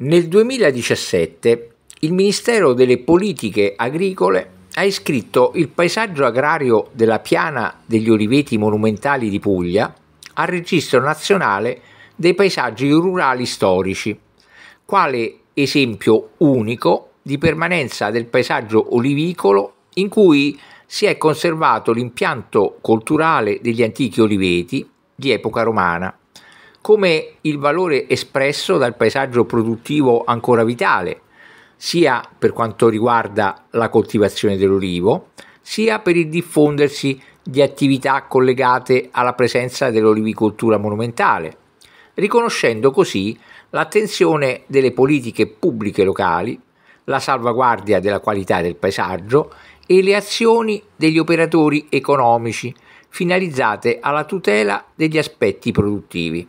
Nel 2017 il Ministero delle Politiche Agricole ha iscritto il paesaggio agrario della piana degli oliveti monumentali di Puglia al registro nazionale dei paesaggi rurali storici, quale esempio unico di permanenza del paesaggio olivicolo in cui si è conservato l'impianto culturale degli antichi oliveti di epoca romana come il valore espresso dal paesaggio produttivo ancora vitale, sia per quanto riguarda la coltivazione dell'olivo, sia per il diffondersi di attività collegate alla presenza dell'olivicoltura monumentale, riconoscendo così l'attenzione delle politiche pubbliche locali, la salvaguardia della qualità del paesaggio e le azioni degli operatori economici finalizzate alla tutela degli aspetti produttivi.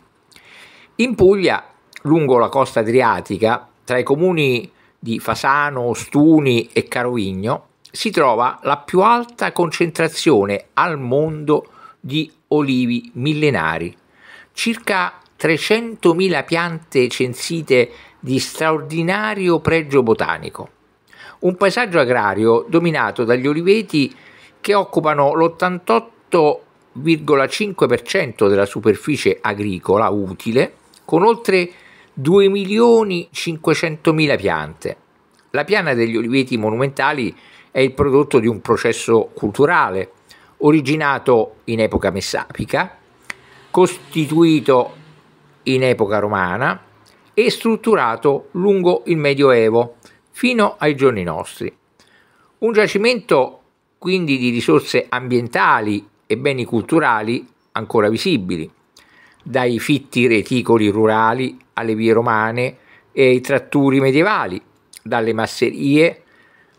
In Puglia, lungo la costa adriatica, tra i comuni di Fasano, Ostuni e Carovigno, si trova la più alta concentrazione al mondo di olivi millenari, circa 300.000 piante censite di straordinario pregio botanico. Un paesaggio agrario dominato dagli oliveti che occupano l'88,5% della superficie agricola utile con oltre 2.500.000 piante. La piana degli oliveti monumentali è il prodotto di un processo culturale originato in epoca messapica, costituito in epoca romana e strutturato lungo il Medioevo fino ai giorni nostri. Un giacimento quindi di risorse ambientali e beni culturali ancora visibili dai fitti reticoli rurali alle vie romane e ai tratturi medievali, dalle masserie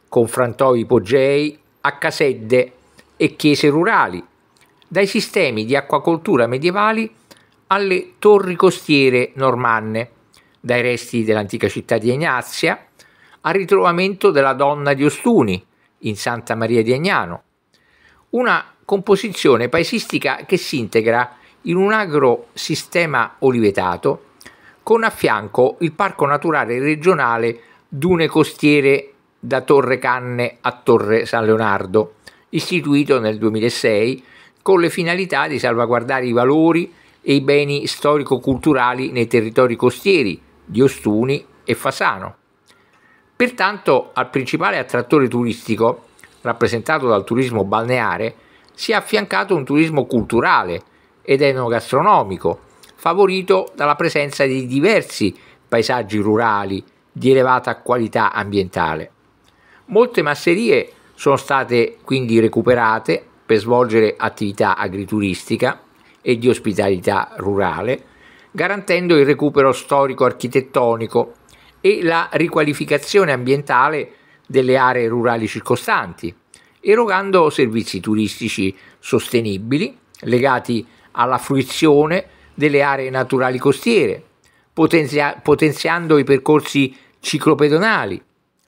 con frantoi ipogei a casedde e chiese rurali, dai sistemi di acquacoltura medievali alle torri costiere normanne, dai resti dell'antica città di Ignazia al ritrovamento della donna di Ostuni in Santa Maria di Agnano. Una composizione paesistica che si integra in un agro sistema olivetato con a fianco il parco naturale regionale Dune Costiere da Torre Canne a Torre San Leonardo, istituito nel 2006 con le finalità di salvaguardare i valori e i beni storico-culturali nei territori costieri di Ostuni e Fasano. Pertanto al principale attrattore turistico, rappresentato dal turismo balneare, si è affiancato un turismo culturale ed enogastronomico, favorito dalla presenza di diversi paesaggi rurali di elevata qualità ambientale. Molte masserie sono state quindi recuperate per svolgere attività agrituristica e di ospitalità rurale, garantendo il recupero storico-architettonico e la riqualificazione ambientale delle aree rurali circostanti, erogando servizi turistici sostenibili legati a alla fruizione delle aree naturali costiere, potenzia- potenziando i percorsi ciclopedonali.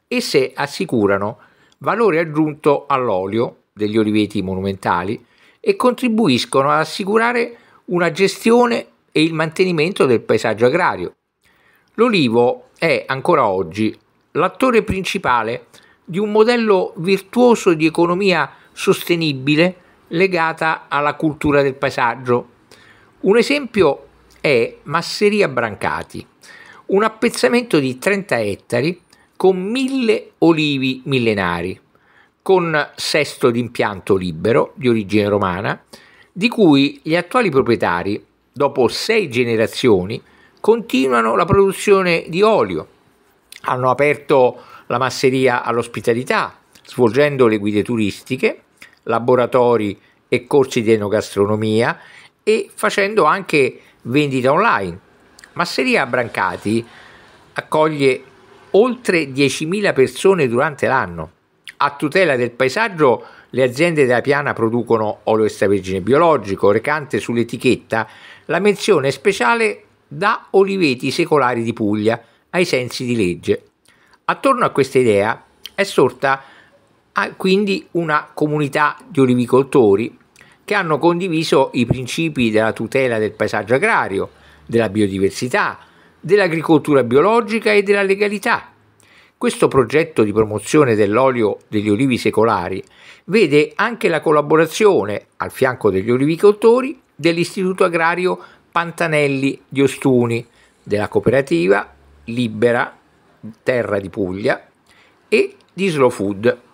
Esse assicurano valore aggiunto all'olio degli oliveti monumentali e contribuiscono ad assicurare una gestione e il mantenimento del paesaggio agrario. L'olivo è ancora oggi l'attore principale di un modello virtuoso di economia sostenibile legata alla cultura del paesaggio. Un esempio è Masseria Brancati, un appezzamento di 30 ettari con mille olivi millenari, con sesto impianto libero di origine romana, di cui gli attuali proprietari, dopo sei generazioni, continuano la produzione di olio. Hanno aperto la masseria all'ospitalità, svolgendo le guide turistiche, laboratori e corsi di enogastronomia e facendo anche vendita online. Masseria Brancati accoglie oltre 10.000 persone durante l'anno. A tutela del paesaggio le aziende della piana producono olio extravergine biologico, recante sull'etichetta la menzione speciale da oliveti secolari di Puglia, ai sensi di legge. Attorno a questa idea è sorta ah, quindi una comunità di olivicoltori che hanno condiviso i principi della tutela del paesaggio agrario, della biodiversità, dell'agricoltura biologica e della legalità. Questo progetto di promozione dell'olio degli olivi secolari vede anche la collaborazione, al fianco degli olivicoltori, dell'Istituto Agrario Pantanelli di Ostuni, della cooperativa Libera Terra di Puglia e di Slow Food.